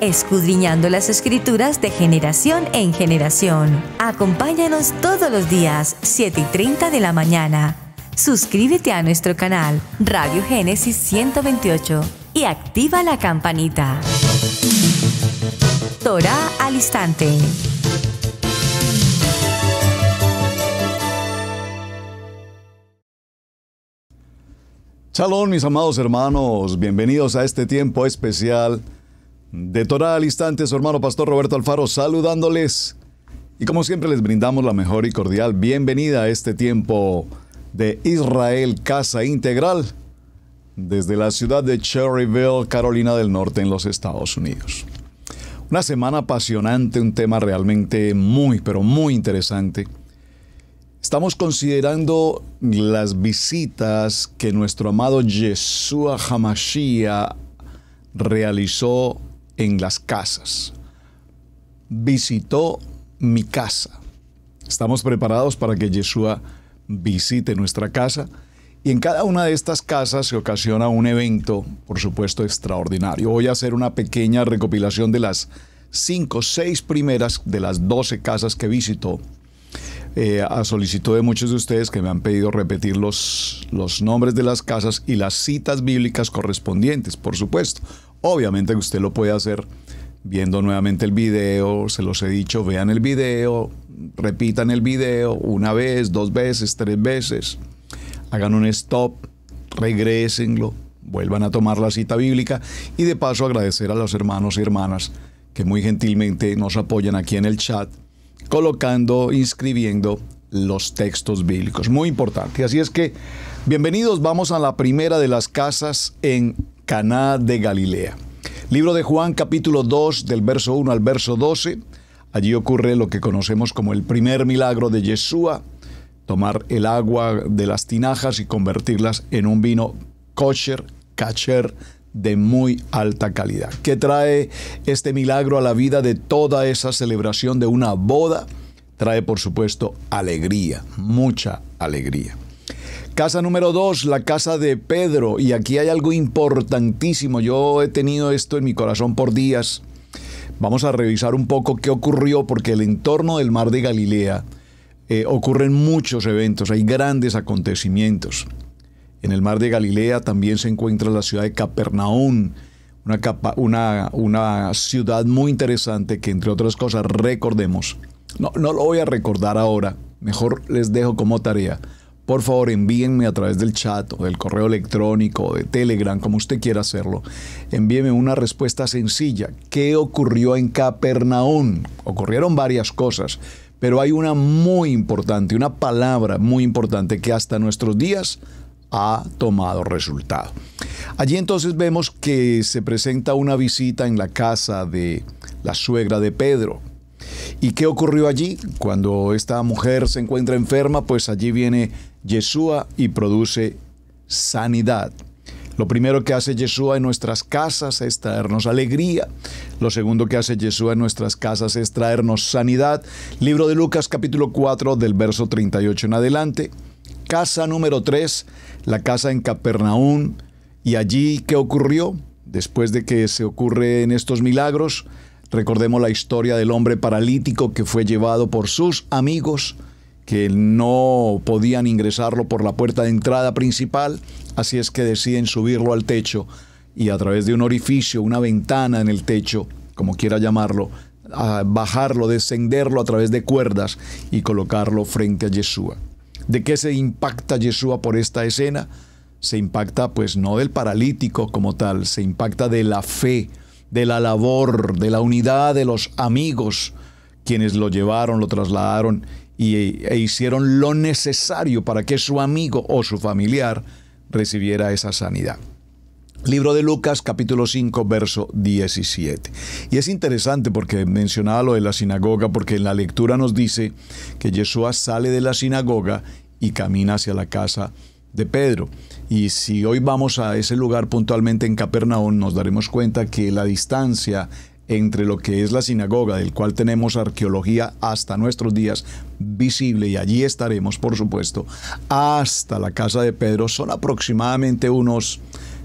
escudriñando las escrituras de generación en generación. Acompáñanos todos los días, 7 y 30 de la mañana. Suscríbete a nuestro canal Radio Génesis 128 y activa la campanita. Torah al instante. Shalom mis amados hermanos, bienvenidos a este tiempo especial de Torah al instante su hermano pastor Roberto Alfaro saludándoles. Y como siempre les brindamos la mejor y cordial bienvenida a este tiempo de Israel Casa Integral desde la ciudad de Cherryville, Carolina del Norte, en los Estados Unidos. Una semana apasionante, un tema realmente muy, pero muy interesante. Estamos considerando las visitas que nuestro amado Yeshua Hamashia realizó en las casas. Visitó mi casa. Estamos preparados para que Yeshua visite nuestra casa. Y en cada una de estas casas se ocasiona un evento, por supuesto, extraordinario. Voy a hacer una pequeña recopilación de las cinco, seis primeras de las doce casas que visitó. Eh, a solicitud de muchos de ustedes que me han pedido repetir los, los nombres de las casas y las citas bíblicas correspondientes, por supuesto. Obviamente usted lo puede hacer viendo nuevamente el video, se los he dicho, vean el video, repitan el video una vez, dos veces, tres veces, hagan un stop, regresenlo, vuelvan a tomar la cita bíblica y de paso agradecer a los hermanos y hermanas que muy gentilmente nos apoyan aquí en el chat colocando, inscribiendo los textos bíblicos. Muy importante. Así es que, bienvenidos, vamos a la primera de las casas en Caná de Galilea. Libro de Juan capítulo 2 del verso 1 al verso 12. Allí ocurre lo que conocemos como el primer milagro de Yeshua, tomar el agua de las tinajas y convertirlas en un vino kosher, cacher de muy alta calidad. ¿Qué trae este milagro a la vida de toda esa celebración de una boda? Trae, por supuesto, alegría, mucha alegría. Casa número dos, la casa de Pedro. Y aquí hay algo importantísimo. Yo he tenido esto en mi corazón por días. Vamos a revisar un poco qué ocurrió, porque el entorno del mar de Galilea eh, ocurren muchos eventos, hay grandes acontecimientos. En el mar de Galilea también se encuentra la ciudad de Capernaum, una, una, una ciudad muy interesante que, entre otras cosas, recordemos. No, no lo voy a recordar ahora, mejor les dejo como tarea por favor envíenme a través del chat o del correo electrónico o de Telegram, como usted quiera hacerlo, envíeme una respuesta sencilla. ¿Qué ocurrió en Capernaum? Ocurrieron varias cosas, pero hay una muy importante, una palabra muy importante que hasta nuestros días ha tomado resultado. Allí entonces vemos que se presenta una visita en la casa de la suegra de Pedro, ¿Y qué ocurrió allí? Cuando esta mujer se encuentra enferma, pues allí viene Yeshua y produce sanidad. Lo primero que hace Yeshua en nuestras casas es traernos alegría. Lo segundo que hace Yeshua en nuestras casas es traernos sanidad. Libro de Lucas capítulo 4 del verso 38 en adelante. Casa número 3, la casa en Capernaum. ¿Y allí qué ocurrió? Después de que se ocurre en estos milagros, recordemos la historia del hombre paralítico que fue llevado por sus amigos que no podían ingresarlo por la puerta de entrada principal, así es que deciden subirlo al techo y a través de un orificio, una ventana en el techo, como quiera llamarlo, bajarlo, descenderlo a través de cuerdas y colocarlo frente a Yeshua. ¿De qué se impacta Yeshua por esta escena? Se impacta pues no del paralítico como tal, se impacta de la fe, de la labor, de la unidad de los amigos, quienes lo llevaron, lo trasladaron y, e hicieron lo necesario para que su amigo o su familiar recibiera esa sanidad. Libro de Lucas capítulo 5 verso 17. Y es interesante porque mencionaba lo de la sinagoga, porque en la lectura nos dice que Yeshua sale de la sinagoga y camina hacia la casa de Pedro. Y si hoy vamos a ese lugar puntualmente en Capernaum, nos daremos cuenta que la distancia entre lo que es la sinagoga, del cual tenemos arqueología hasta nuestros días visible, y allí estaremos, por supuesto, hasta la casa de Pedro, son aproximadamente unos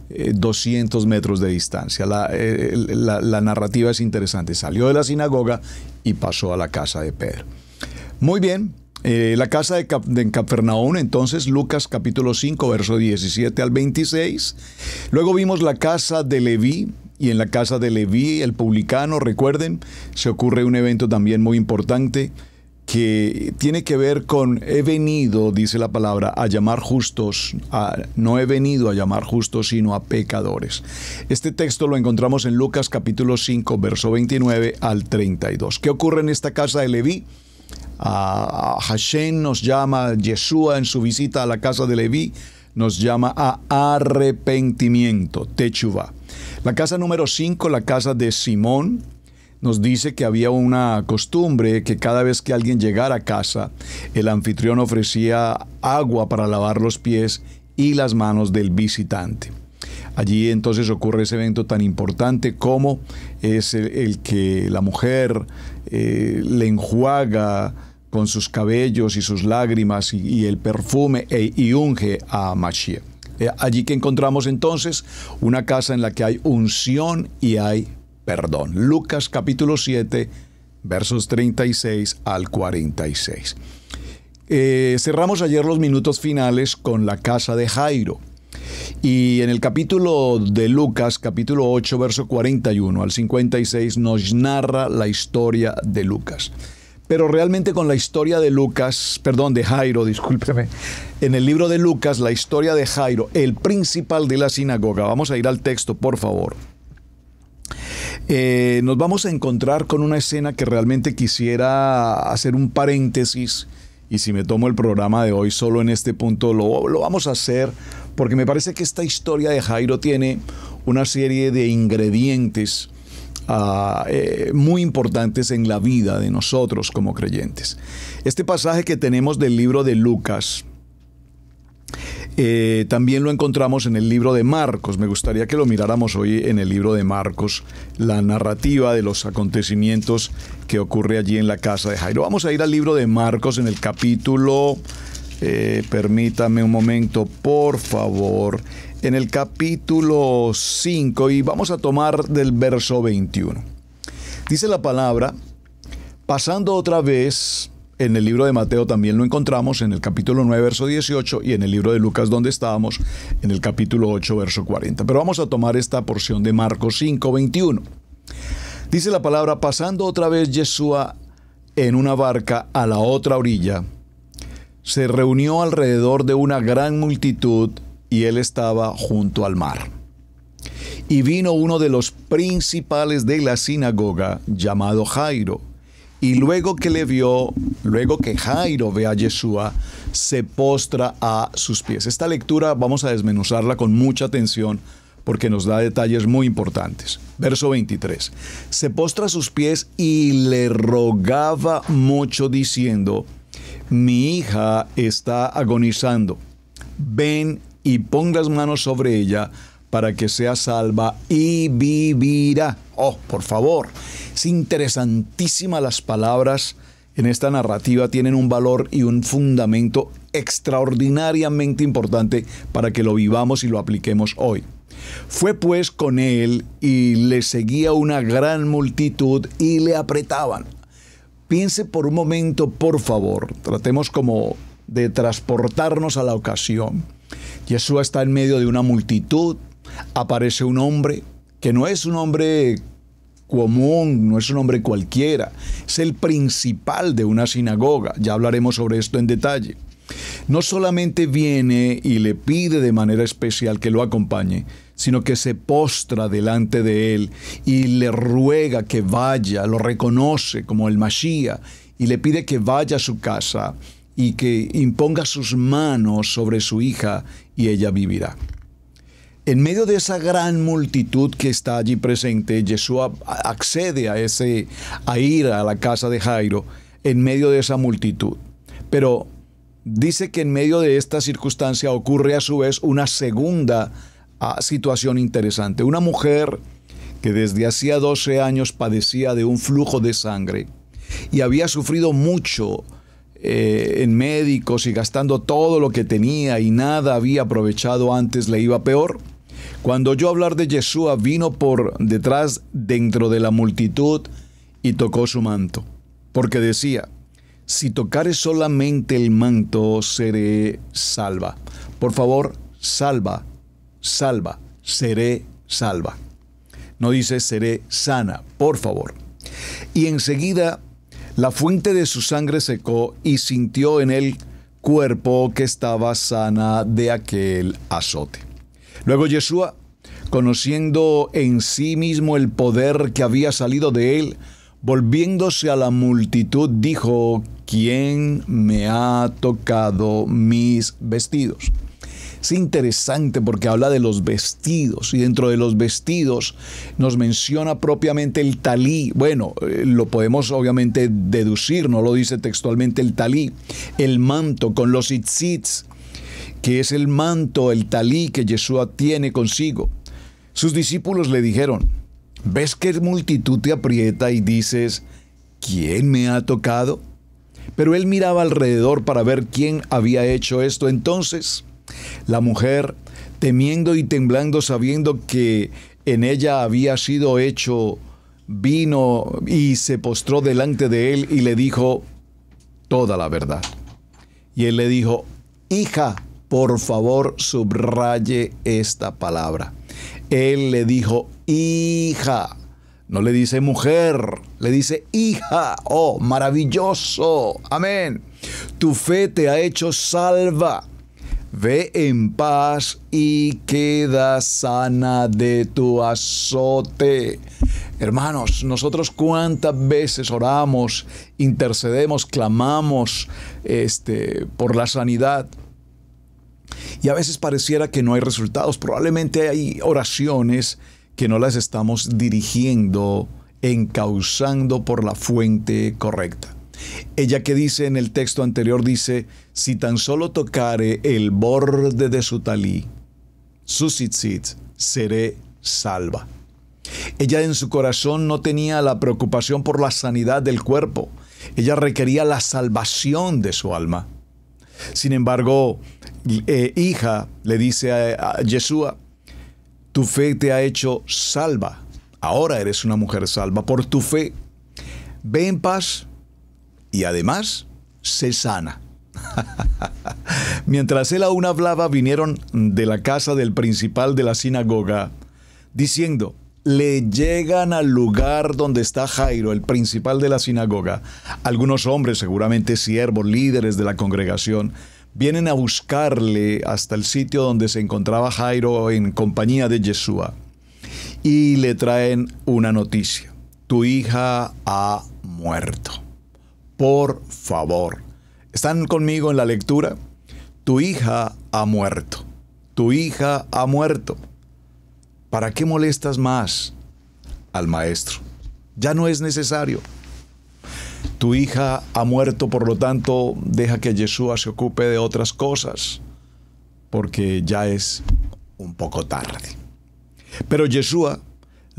200 eh, metros de distancia. Eh, la, narrativa es interesante. Salió de la sinagoga y pasó a la casa de Pedro. Muy bien. Eh, la casa de, entonces Lucas capítulo 5, verso 17 al 26. Luego vimos la casa de Leví, y en la casa de Leví, el publicano, recuerden, se ocurre un evento también muy importante que tiene que ver con he venido, dice la palabra, a llamar justos, no he venido a llamar justos, sino a pecadores. Este texto lo encontramos en Lucas capítulo 5, verso 29 al 32. ¿Qué ocurre en esta casa de Leví? A Hashem nos llama, Yeshua en su visita a la casa de Leví nos llama a arrepentimiento, techuva. La casa número 5, la casa de Simón, nos dice que había una costumbre que cada vez que alguien llegara a casa, el anfitrión ofrecía agua para lavar los pies y las manos del visitante. Allí entonces ocurre ese evento tan importante como es el, que la mujer eh, le enjuaga con sus cabellos y sus lágrimas y, el perfume e, y unge a Mashiach. Eh, allí que encontramos entonces una casa en la que hay unción y hay perdón. Lucas capítulo 7, versos 36 al 46. Eh, cerramos ayer los minutos finales con la casa de Jairo. Y en el capítulo de Lucas, capítulo 8, verso 41 al 56, nos narra la historia de Lucas. Pero realmente con la historia de Lucas, perdón, de Jairo, discúlpeme, en el libro de Lucas, la historia de Jairo, el principal de la sinagoga, vamos a ir al texto, por favor. Eh, nos vamos a encontrar con una escena que realmente quisiera hacer un paréntesis y si me tomo el programa de hoy solo en este punto, lo, lo, vamos a hacer porque me parece que esta historia de Jairo tiene una serie de ingredientes Ah, eh, muy importantes en la vida de nosotros como creyentes. Este pasaje que tenemos del libro de Lucas, eh, también lo encontramos en el libro de Marcos. Me gustaría que lo miráramos hoy en el libro de Marcos, la narrativa de los acontecimientos que ocurre allí en la casa de Jairo. Vamos a ir al libro de Marcos en el capítulo, eh, permítame un momento, por favor, en el capítulo 5 y vamos a tomar del verso 21. Dice la palabra, pasando otra vez, en el libro de Mateo también lo encontramos, en el capítulo 9, verso 18, y en el libro de Lucas donde estábamos, en el capítulo 8, verso 40. Pero vamos a tomar esta porción de Marcos 5, 21. Dice la palabra, pasando otra vez Yeshua en una barca a la otra orilla, se reunió alrededor de una gran multitud y él estaba junto al mar. Y vino uno de los principales de la sinagoga, llamado Jairo, y luego que le vio, luego que Jairo ve a Yeshua, se postra a sus pies. Esta lectura vamos a desmenuzarla con mucha atención porque nos da detalles muy importantes. Verso 23. Se postra a sus pies y le rogaba mucho diciendo, mi hija está agonizando, ven y pongas manos sobre ella para que sea salva y vivirá. Oh, por favor, es interesantísima las palabras en esta narrativa, tienen un valor y un fundamento extraordinariamente importante para que lo vivamos y lo apliquemos hoy. Fue pues con él y le seguía una gran multitud y le apretaban. Piense por un momento, por favor, tratemos como de transportarnos a la ocasión. Jesús está en medio de una multitud, aparece un hombre que no es un hombre común, no es un hombre cualquiera, es el principal de una sinagoga, ya hablaremos sobre esto en detalle. No solamente viene y le pide de manera especial que lo acompañe, sino que se postra delante de él y le ruega que vaya, lo reconoce como el Mashiach y le pide que vaya a su casa y que imponga sus manos sobre su hija y ella vivirá. En medio de esa gran multitud que está allí presente, Yeshua accede a, ese, a ir a la casa de Jairo, en medio de esa multitud. Pero dice que en medio de esta circunstancia ocurre a su vez una segunda ah, situación interesante. Una mujer que desde hacía 12 años padecía de un flujo de sangre y había sufrido mucho eh, en médicos y gastando todo lo que tenía y nada había aprovechado antes, le iba peor. Cuando oyó hablar de Yeshua, vino por detrás dentro de la multitud y tocó su manto, porque decía, si tocare solamente el manto, seré salva. Por favor, salva, salva, seré salva. No dice seré sana, por favor. Y enseguida la fuente de su sangre secó y sintió en el cuerpo que estaba sana de aquel azote. Luego Yeshua, conociendo en sí mismo el poder que había salido de él, volviéndose a la multitud, dijo, ¿quién me ha tocado mis vestidos? Es interesante porque habla de los vestidos y dentro de los vestidos nos menciona propiamente el talí. Bueno, eh, lo podemos obviamente deducir, no lo dice textualmente el talí, el manto con los itzits, que es el manto, el talí que Yeshua tiene consigo. Sus discípulos le dijeron, ¿ves que multitud te aprieta y dices, ¿quién me ha tocado? Pero él miraba alrededor para ver quién había hecho esto. Entonces, la mujer, temiendo y temblando, sabiendo que en ella había sido hecho, vino y se postró delante de él y le dijo toda la verdad. Y él le dijo, hija, por favor, subraye esta palabra. Él le dijo, hija. No le dice mujer, le dice hija. Oh, maravilloso. Amén. Tu fe te ha hecho salva. Ve en paz y queda sana de tu azote. Hermanos, nosotros cuántas veces oramos, intercedemos, clamamos este, por la sanidad. Y a veces pareciera que no hay resultados. Probablemente hay oraciones que no las estamos dirigiendo, encauzando por la fuente correcta. Ella que dice en el texto anterior, dice, si tan solo tocare el borde de su talí, su seré salva. Ella en su corazón no tenía la preocupación por la sanidad del cuerpo, ella requería la salvación de su alma. Sin embargo, eh, hija, le dice a, a Yeshua, tu fe te ha hecho salva. Ahora eres una mujer salva por tu fe. Ve en paz y además se sana. Mientras él aún hablaba, vinieron de la casa del principal de la sinagoga, diciendo, le llegan al lugar donde está Jairo, el principal de la sinagoga. Algunos hombres, seguramente siervos, líderes de la congregación, vienen a buscarle hasta el sitio donde se encontraba Jairo en compañía de Yeshua y le traen una noticia. Tu hija ha muerto por favor. Están conmigo en la lectura. Tu hija ha muerto. Tu hija ha muerto. ¿Para qué molestas más al maestro? Ya no es necesario. Tu hija ha muerto, por lo tanto, deja que Yeshua se ocupe de otras cosas, porque ya es un poco tarde. Pero Yeshua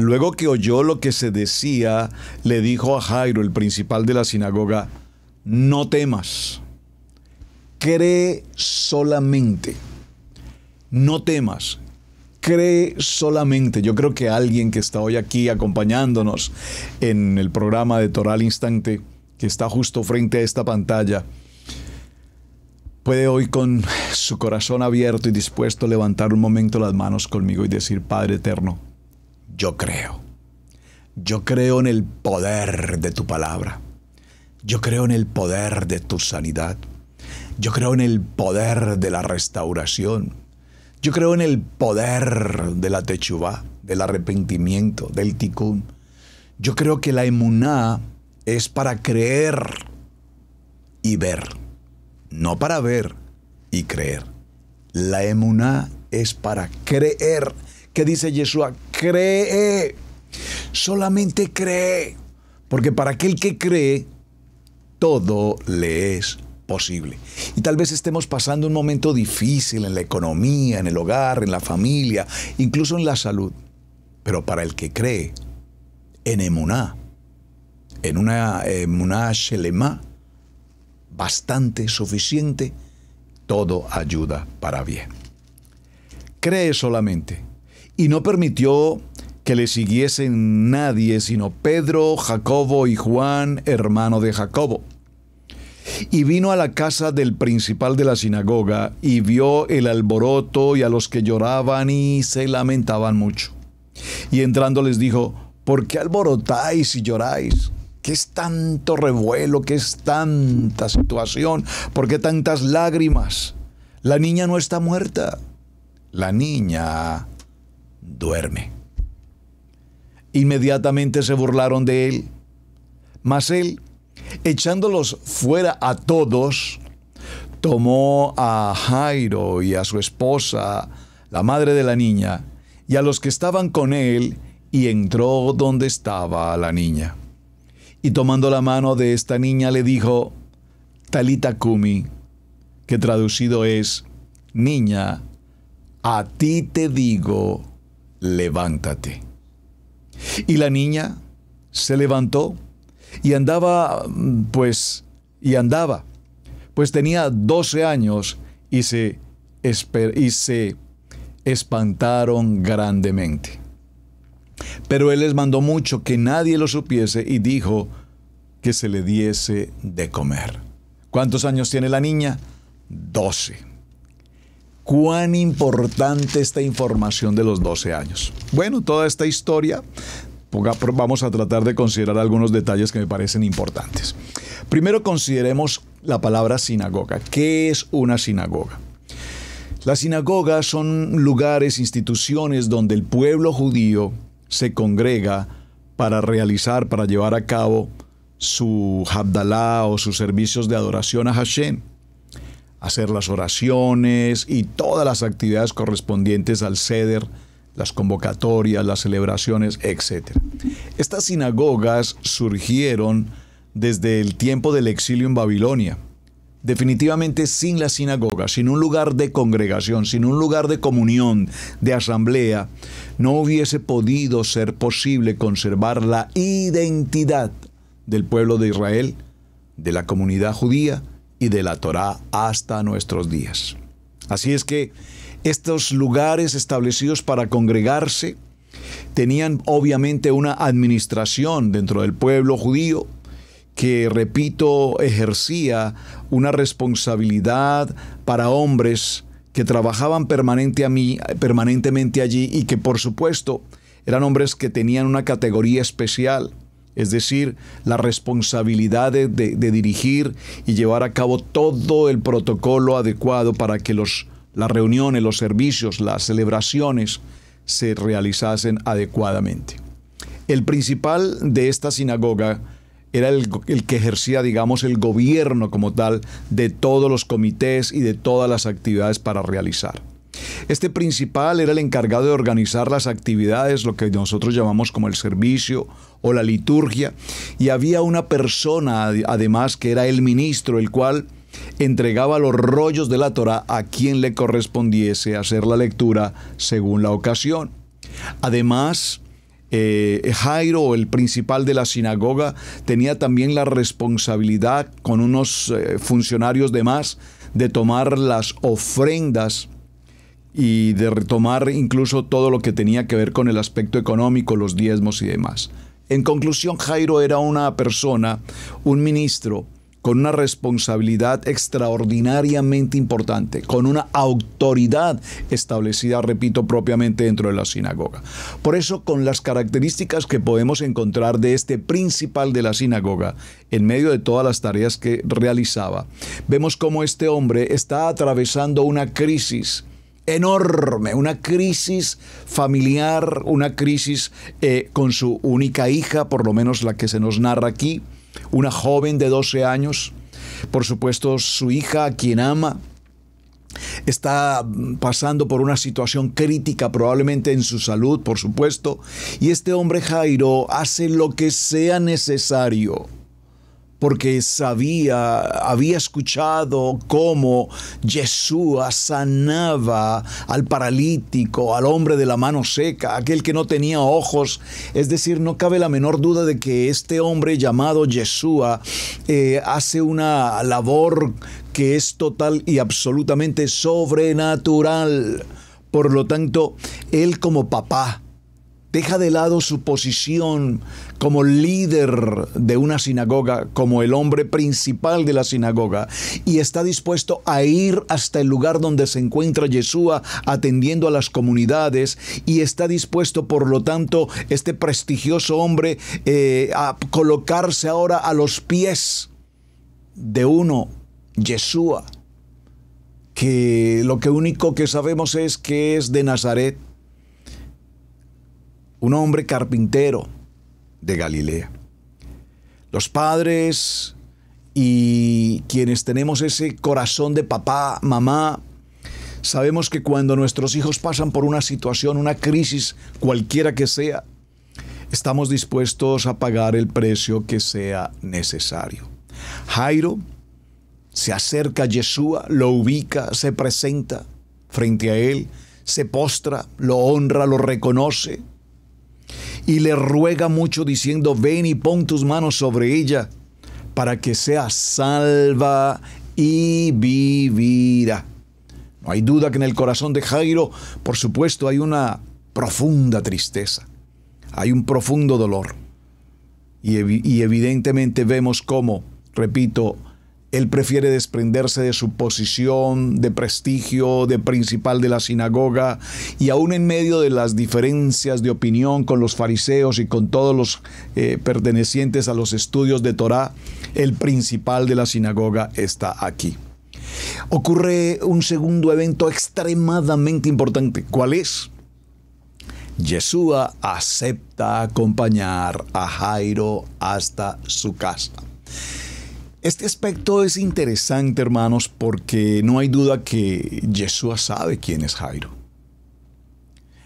Luego que oyó lo que se decía, le dijo a Jairo, el principal de la sinagoga, no temas, cree solamente, no temas, cree solamente. Yo creo que alguien que está hoy aquí acompañándonos en el programa de Toral Instante, que está justo frente a esta pantalla, puede hoy con su corazón abierto y dispuesto levantar un momento las manos conmigo y decir, Padre Eterno, yo creo. Yo creo en el poder de tu palabra. Yo creo en el poder de tu sanidad. Yo creo en el poder de la restauración. Yo creo en el poder de la techubá, del arrepentimiento, del ticún. Yo creo que la emuná es para creer y ver, no para ver y creer. La emuná es para creer que dice Yeshua, cree, solamente cree, porque para aquel que cree, todo le es posible. Y tal vez estemos pasando un momento difícil en la economía, en el hogar, en la familia, incluso en la salud, pero para el que cree, en emuná, en una eh, emuná shelema, bastante, suficiente, todo ayuda para bien. Cree solamente y no permitió que le siguiesen nadie sino Pedro, Jacobo y Juan, hermano de Jacobo. Y vino a la casa del principal de la sinagoga y vio el alboroto y a los que lloraban y se lamentaban mucho. Y entrando les dijo, ¿por qué alborotáis y lloráis? ¿Qué es tanto revuelo? ¿Qué es tanta situación? ¿Por qué tantas lágrimas? La niña no está muerta. La niña duerme. Inmediatamente se burlaron de él, mas él, echándolos fuera a todos, tomó a Jairo y a su esposa, la madre de la niña, y a los que estaban con él, y entró donde estaba la niña. Y tomando la mano de esta niña le dijo, Talita Kumi, que traducido es, Niña, a ti te digo, levántate. Y la niña se levantó y andaba, pues, y andaba, pues tenía 12 años y se, y se espantaron grandemente. Pero él les mandó mucho que nadie lo supiese y dijo que se le diese de comer. ¿Cuántos años tiene la niña? 12 cuán importante esta información de los 12 años. Bueno, toda esta historia, vamos a tratar de considerar algunos detalles que me parecen importantes. Primero consideremos la palabra sinagoga. ¿Qué es una sinagoga? Las sinagogas son lugares, instituciones donde el pueblo judío se congrega para realizar, para llevar a cabo su Habdalá o sus servicios de adoración a Hashem hacer las oraciones y todas las actividades correspondientes al ceder, las convocatorias, las celebraciones, etc. Estas sinagogas surgieron desde el tiempo del exilio en Babilonia. Definitivamente sin la sinagoga, sin un lugar de congregación, sin un lugar de comunión, de asamblea, no hubiese podido ser posible conservar la identidad del pueblo de Israel, de la comunidad judía, y de la Torá hasta nuestros días. Así es que estos lugares establecidos para congregarse tenían obviamente una administración dentro del pueblo judío que, repito, ejercía una responsabilidad para hombres que trabajaban permanente a mí, permanentemente allí y que por supuesto eran hombres que tenían una categoría especial es decir, la responsabilidad de, dirigir y llevar a cabo todo el protocolo adecuado para que los, las reuniones, los servicios, las celebraciones se realizasen adecuadamente. El principal de esta sinagoga era el que ejercía, digamos, el gobierno como tal de todos los comités y de todas las actividades para realizar. Este principal era el encargado de organizar las actividades, lo que nosotros llamamos como el servicio o la liturgia, y había una persona además que era el ministro, el cual entregaba los rollos de la Torah a quien le correspondiese hacer la lectura según la ocasión. Además, eh, Jairo, el principal de la sinagoga, tenía también la responsabilidad con unos eh, funcionarios de más de tomar las ofrendas y de retomar incluso todo lo que tenía que ver con el aspecto económico, los diezmos y demás. En conclusión, Jairo era una persona, un ministro, con una responsabilidad extraordinariamente importante, con una autoridad establecida, repito, propiamente dentro de la sinagoga. Por eso, con las características que podemos encontrar de este principal de la sinagoga, en medio de todas las tareas que realizaba, vemos cómo este hombre está atravesando una crisis enorme, una crisis familiar, una crisis eh, con su única hija, por lo menos la que se nos narra aquí, una joven de 12 años, por supuesto su hija, a quien ama, está pasando por una situación crítica probablemente en su salud, por supuesto, y este hombre Jairo hace lo que sea necesario porque sabía, había escuchado cómo Yeshua sanaba al paralítico, al hombre de la mano seca, aquel que no tenía ojos. Es decir, no cabe la menor duda de que este hombre llamado Yeshua eh, hace una labor que es total y absolutamente sobrenatural. Por lo tanto, él como papá, deja de lado su posición como líder de una sinagoga, como el hombre principal de la sinagoga, y está dispuesto a ir hasta el lugar donde se encuentra Yeshua atendiendo a las comunidades, y está dispuesto, por lo tanto, este prestigioso hombre eh, a colocarse ahora a los pies de uno, Yeshua, que lo que único que sabemos es que es de Nazaret un hombre carpintero de Galilea. Los padres y quienes tenemos ese corazón de papá, mamá, sabemos que cuando nuestros hijos pasan por una situación, una crisis, cualquiera que sea, estamos dispuestos a pagar el precio que sea necesario. Jairo se acerca a Yeshua, lo ubica, se presenta frente a él, se postra, lo honra, lo reconoce, y le ruega mucho diciendo, ven y pon tus manos sobre ella para que sea salva y vivirá. No hay duda que en el corazón de Jairo, por supuesto, hay una profunda tristeza, hay un profundo dolor. Y, y evidentemente vemos cómo, repito, él prefiere desprenderse de su posición de prestigio, de principal de la sinagoga, y aún en medio de las diferencias de opinión con los fariseos y con todos los eh, pertenecientes a los estudios de Torá, el principal de la sinagoga está aquí. Ocurre un segundo evento extremadamente importante. ¿Cuál es? Yeshua acepta acompañar a Jairo hasta su casa. Este aspecto es interesante, hermanos, porque no hay duda que Yeshua sabe quién es Jairo.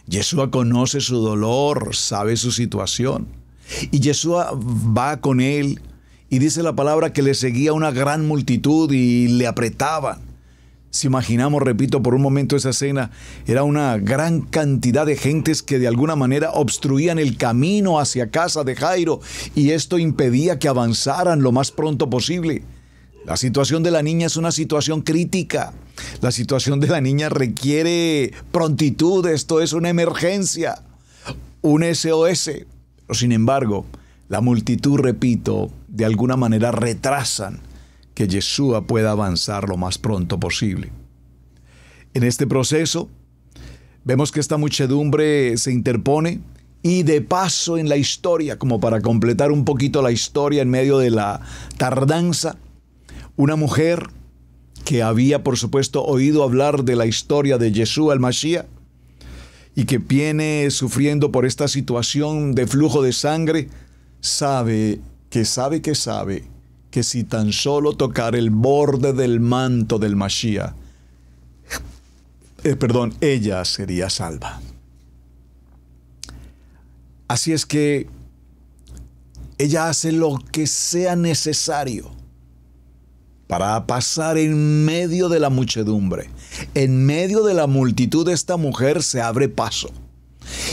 Yeshua conoce su dolor, sabe su situación. Y Yeshua va con él y dice la palabra que le seguía una gran multitud y le apretaba. Si imaginamos, repito, por un momento esa escena, era una gran cantidad de gentes que de alguna manera obstruían el camino hacia casa de Jairo y esto impedía que avanzaran lo más pronto posible. La situación de la niña es una situación crítica. La situación de la niña requiere prontitud, esto es una emergencia, un SOS. Pero sin embargo, la multitud, repito, de alguna manera retrasan que Yeshua pueda avanzar lo más pronto posible. En este proceso, vemos que esta muchedumbre se interpone y de paso en la historia, como para completar un poquito la historia en medio de la tardanza, una mujer que había por supuesto oído hablar de la historia de Yeshua el Mashiach y que viene sufriendo por esta situación de flujo de sangre, sabe que sabe que sabe que si tan solo tocar el borde del manto del Mashiach, eh, perdón, ella sería salva. Así es que ella hace lo que sea necesario para pasar en medio de la muchedumbre. En medio de la multitud esta mujer se abre paso.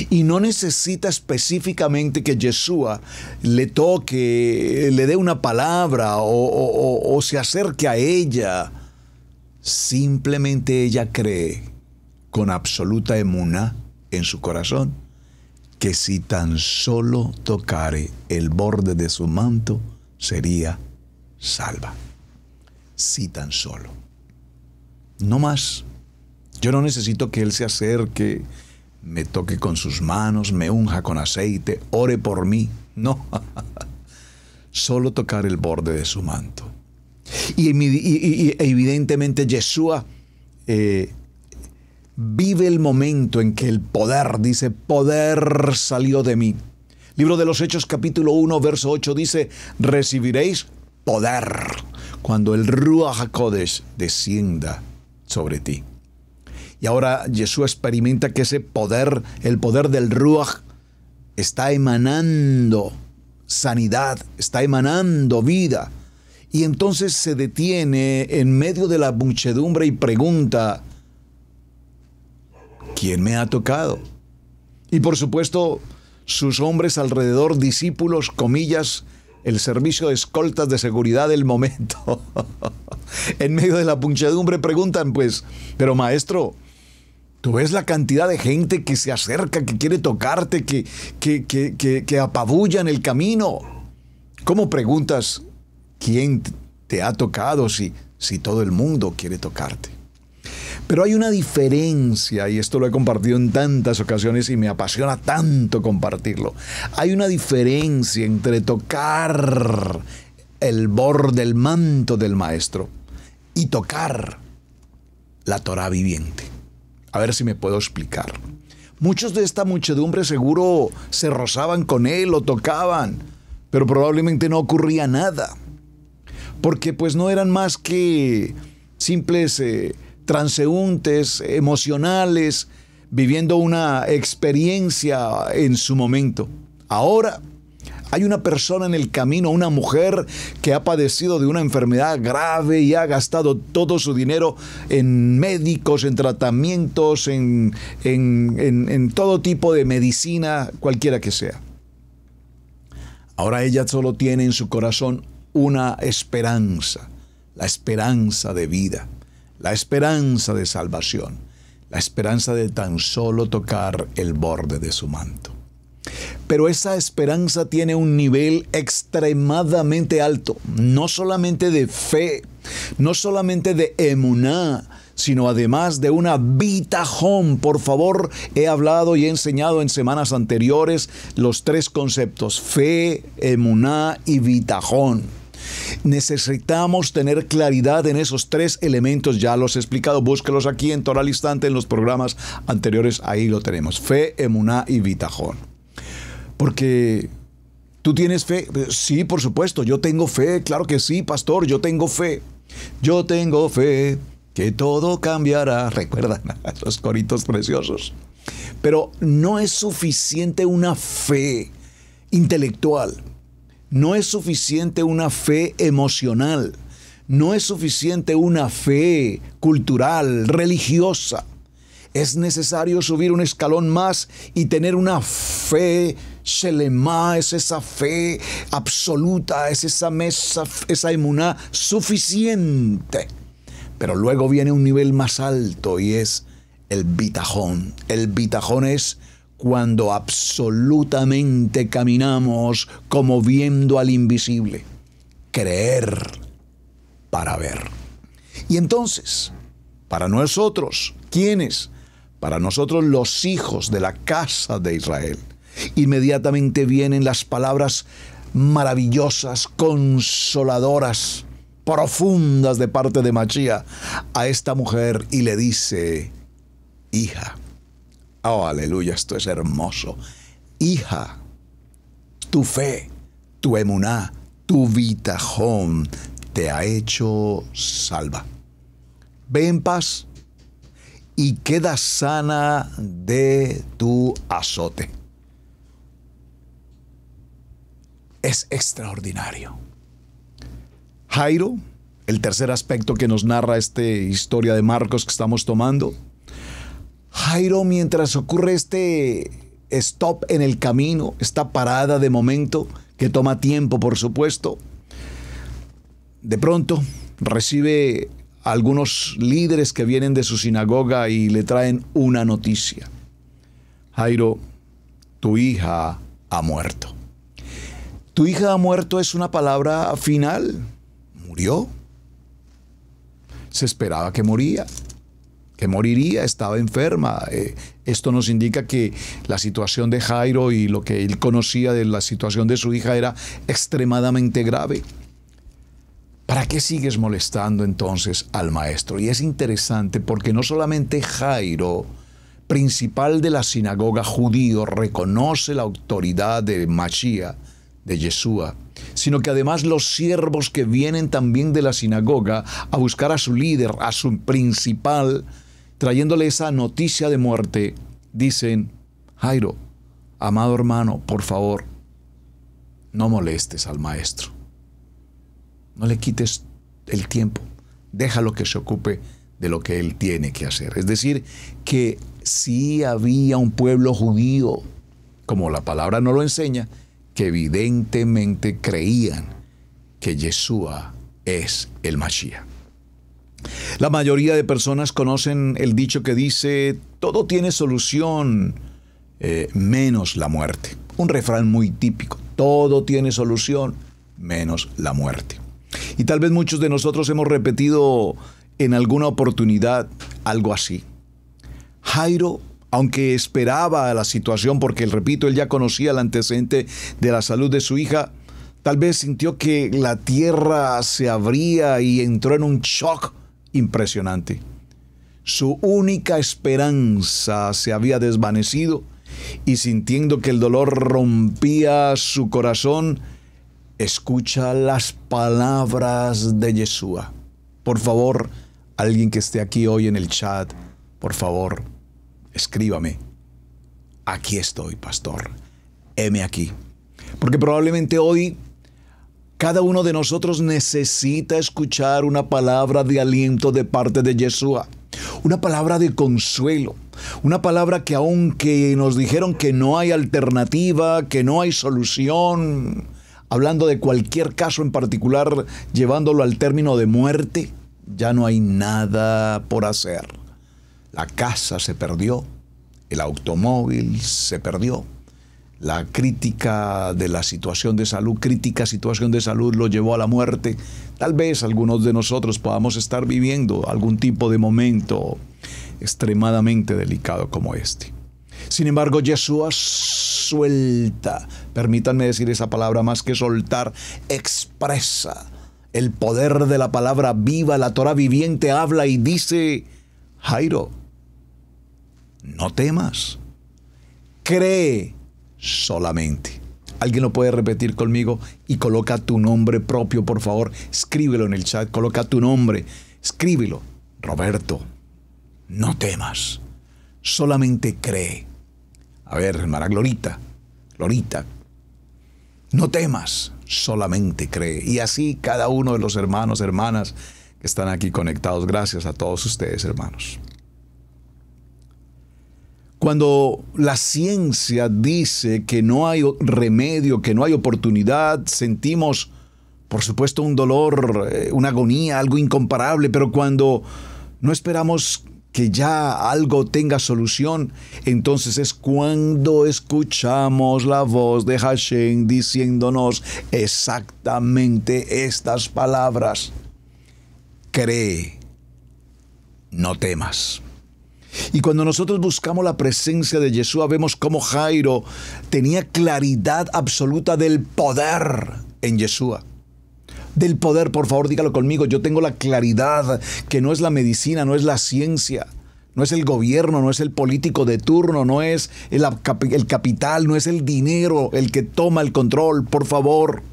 Y no necesita específicamente que Yeshua le toque, le dé una palabra o, se acerque a ella. Simplemente ella cree con absoluta emuna en su corazón que si tan solo tocare el borde de su manto, sería salva. Si tan solo. No más. Yo no necesito que Él se acerque me toque con sus manos, me unja con aceite, ore por mí. No, solo tocar el borde de su manto. Y, evidentemente Yeshua eh, vive el momento en que el poder, dice, poder salió de mí. Libro de los Hechos capítulo 1, verso 8 dice, recibiréis poder cuando el Ruach descienda sobre ti. Y ahora Jesús experimenta que ese poder, el poder del Ruach, está emanando sanidad, está emanando vida. Y entonces se detiene en medio de la muchedumbre y pregunta, ¿quién me ha tocado? Y por supuesto, sus hombres alrededor, discípulos, comillas, el servicio de escoltas de seguridad del momento. en medio de la punchedumbre preguntan, pues, pero maestro, Tú ves la cantidad de gente que se acerca, que quiere tocarte, que, que, que, apabulla en el camino. ¿Cómo preguntas quién te ha tocado si, si todo el mundo quiere tocarte? Pero hay una diferencia, y esto lo he compartido en tantas ocasiones y me apasiona tanto compartirlo. Hay una diferencia entre tocar el borde, del manto del maestro y tocar la Torah viviente. A ver si me puedo explicar. Muchos de esta muchedumbre seguro se rozaban con él o tocaban, pero probablemente no ocurría nada. Porque pues no eran más que simples eh, transeúntes emocionales viviendo una experiencia en su momento. Ahora hay una persona en el camino, una mujer que ha padecido de una enfermedad grave y ha gastado todo su dinero en médicos, en tratamientos, en, todo tipo de medicina, cualquiera que sea. Ahora ella solo tiene en su corazón una esperanza, la esperanza de vida, la esperanza de salvación, la esperanza de tan solo tocar el borde de su manto pero esa esperanza tiene un nivel extremadamente alto, no solamente de fe, no solamente de emuná, sino además de una vitajón. Por favor, he hablado y he enseñado en semanas anteriores los tres conceptos, fe, emuná y vitajón. Necesitamos tener claridad en esos tres elementos, ya los he explicado, búsquelos aquí en Toral Instante en los programas anteriores, ahí lo tenemos, fe, emuná y vitajón. Porque tú tienes fe. Sí, por supuesto, yo tengo fe. Claro que sí, pastor, yo tengo fe. Yo tengo fe que todo cambiará. Recuerdan los coritos preciosos. Pero no es suficiente una fe intelectual. No es suficiente una fe emocional. No es suficiente una fe cultural, religiosa. Es necesario subir un escalón más y tener una fe ...Shelema es esa fe absoluta, es esa mesa, esa emuná suficiente. Pero luego viene un nivel más alto y es el bitajón. El bitajón es cuando absolutamente caminamos como viendo al invisible. Creer para ver. Y entonces, para nosotros, ¿quiénes? Para nosotros los hijos de la casa de Israel Inmediatamente vienen las palabras maravillosas, consoladoras, profundas de parte de Machía a esta mujer y le dice, hija, oh aleluya, esto es hermoso, hija, tu fe, tu emuná, tu vitajón te ha hecho salva. Ve en paz y queda sana de tu azote. es extraordinario. Jairo, el tercer aspecto que nos narra esta historia de Marcos que estamos tomando. Jairo, mientras ocurre este stop en el camino, esta parada de momento, que toma tiempo, por supuesto, de pronto recibe algunos líderes que vienen de su sinagoga y le traen una noticia. Jairo, tu hija ha muerto. Tu hija ha muerto es una palabra final. Murió. Se esperaba que moría, que moriría, estaba enferma. Eh, esto nos indica que la situación de Jairo y lo que él conocía de la situación de su hija era extremadamente grave. ¿Para qué sigues molestando entonces al maestro? Y es interesante porque no solamente Jairo, principal de la sinagoga judío, reconoce la autoridad de Mashiach, de Yeshua, sino que además los siervos que vienen también de la sinagoga a buscar a su líder, a su principal, trayéndole esa noticia de muerte, dicen, Jairo, amado hermano, por favor, no molestes al maestro. No le quites el tiempo. Déjalo que se ocupe de lo que él tiene que hacer. Es decir, que si había un pueblo judío, como la palabra no lo enseña, evidentemente creían que Yeshua es el Mashiach. La mayoría de personas conocen el dicho que dice, todo tiene solución eh, menos la muerte. Un refrán muy típico, todo tiene solución menos la muerte. Y tal vez muchos de nosotros hemos repetido en alguna oportunidad algo así. Jairo aunque esperaba la situación, porque repito, él ya conocía el antecedente de la salud de su hija, tal vez sintió que la tierra se abría y entró en un shock impresionante. Su única esperanza se había desvanecido y sintiendo que el dolor rompía su corazón, escucha las palabras de Yeshua. Por favor, alguien que esté aquí hoy en el chat, por favor, escríbame. Aquí estoy, pastor. Heme aquí. Porque probablemente hoy cada uno de nosotros necesita escuchar una palabra de aliento de parte de Yeshua. Una palabra de consuelo. Una palabra que aunque nos dijeron que no hay alternativa, que no hay solución, hablando de cualquier caso en particular, llevándolo al término de muerte, ya no hay nada por hacer. La casa se perdió, el automóvil se perdió, la crítica de la situación de salud, crítica situación de salud lo llevó a la muerte. Tal vez algunos de nosotros podamos estar viviendo algún tipo de momento extremadamente delicado como este. Sin embargo, Yeshua suelta, permítanme decir esa palabra más que soltar, expresa el poder de la palabra viva, la Torah viviente habla y dice, Jairo, no temas, cree solamente. ¿Alguien lo puede repetir conmigo? Y coloca tu nombre propio, por favor. Escríbelo en el chat, coloca tu nombre, escríbelo. Roberto, no temas, solamente cree. A ver, hermana Glorita, Glorita, no temas, solamente cree. Y así cada uno de los hermanos, hermanas que están aquí conectados. Gracias a todos ustedes, hermanos. Cuando la ciencia dice que no hay remedio, que no hay oportunidad, sentimos, por supuesto, un dolor, eh, una agonía, algo incomparable, pero cuando no esperamos que ya algo tenga solución, entonces es cuando escuchamos la voz de Hashem diciéndonos exactamente estas palabras. Cree, no temas. Y cuando nosotros buscamos la presencia de Yeshua, vemos cómo Jairo tenía claridad absoluta del poder en Yeshua. Del poder, por favor, dígalo conmigo. Yo tengo la claridad que no es la medicina, no es la ciencia, no es el gobierno, no es el político de turno, no es el, el capital, no es el dinero el que toma el control, por favor.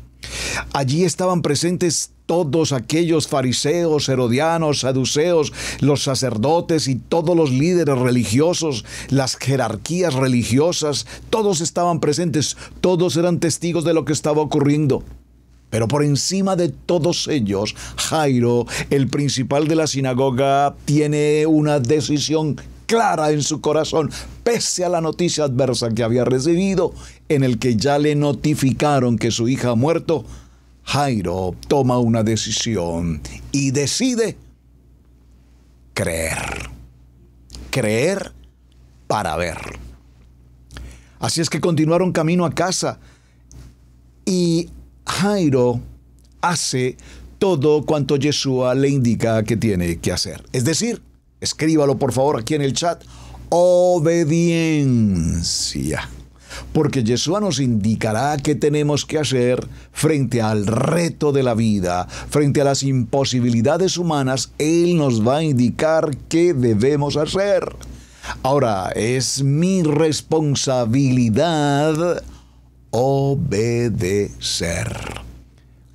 Allí estaban presentes todos aquellos fariseos, herodianos, saduceos, los sacerdotes y todos los líderes religiosos, las jerarquías religiosas, todos estaban presentes, todos eran testigos de lo que estaba ocurriendo. Pero por encima de todos ellos, Jairo, el principal de la sinagoga, tiene una decisión clara en su corazón, pese a la noticia adversa que había recibido, en el que ya le notificaron que su hija ha muerto, Jairo toma una decisión y decide creer. Creer para ver. Así es que continuaron camino a casa y Jairo hace todo cuanto Yeshua le indica que tiene que hacer. Es decir, escríbalo por favor aquí en el chat, obediencia porque Yeshua nos indicará qué tenemos que hacer frente al reto de la vida, frente a las imposibilidades humanas, Él nos va a indicar qué debemos hacer. Ahora, es mi responsabilidad obedecer.